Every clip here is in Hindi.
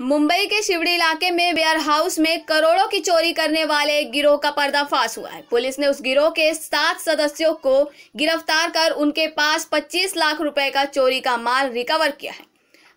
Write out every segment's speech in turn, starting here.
मुंबई के शिवड़ी इलाके में वेयर हाउस में करोड़ों की चोरी करने वाले एक गिरोह का पर्दाफाश हुआ है पुलिस ने उस गिरोह के सात सदस्यों को गिरफ्तार कर उनके पास 25 लाख रुपए का चोरी का माल रिकवर किया है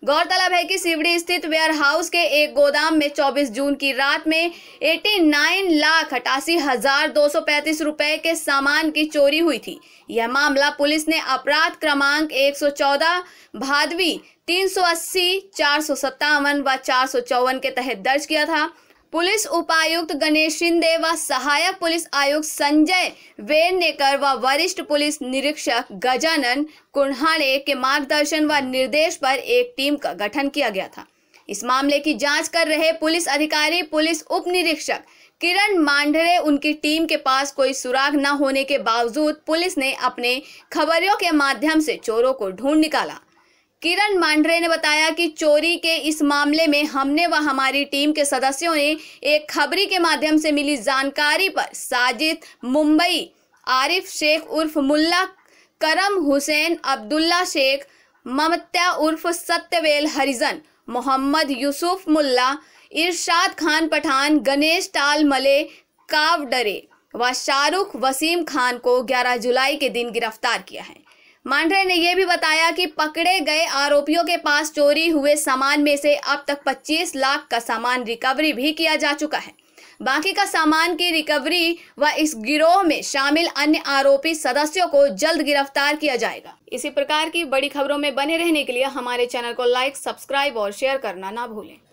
गौरतलब है कि सिवड़ी स्थित वेयर हाउस के एक गोदाम में 24 जून की रात में 89 लाख अठासी हजार दो सौ पैंतीस रुपए के सामान की चोरी हुई थी यह मामला पुलिस ने अपराध क्रमांक 114 भादवी 380, चार सौ सत्तावन व चार सौ चौवन के तहत दर्ज किया था पुलिस उपायुक्त गणेश शिंदे व सहायक पुलिस आयुक्त संजय वेरनेकर व वरिष्ठ पुलिस निरीक्षक गजानन कुन्हाड़े के मार्गदर्शन व निर्देश पर एक टीम का गठन किया गया था इस मामले की जांच कर रहे पुलिस अधिकारी पुलिस उप निरीक्षक किरण मांडरे उनकी टीम के पास कोई सुराग न होने के बावजूद पुलिस ने अपने खबरियों के माध्यम से चोरों को ढूंढ निकाला किरण मांडरे ने बताया कि चोरी के इस मामले में हमने व हमारी टीम के सदस्यों ने एक खबरी के माध्यम से मिली जानकारी पर साजिद मुंबई आरिफ शेख उर्फ मुल्ला करम हुसैन अब्दुल्ला शेख ममत्या उर्फ सत्यवेल हरिजन मोहम्मद यूसुफ मुल्ला इरशाद खान पठान गणेश टाल मले कावडरे व शाहरुख वसीम खान को 11 जुलाई के दिन गिरफ्तार किया है मांडरे ने यह भी बताया कि पकड़े गए आरोपियों के पास चोरी हुए सामान में से अब तक 25 लाख का सामान रिकवरी भी किया जा चुका है बाकी का सामान की रिकवरी व इस गिरोह में शामिल अन्य आरोपी सदस्यों को जल्द गिरफ्तार किया जाएगा इसी प्रकार की बड़ी खबरों में बने रहने के लिए हमारे चैनल को लाइक सब्सक्राइब और शेयर करना ना भूलें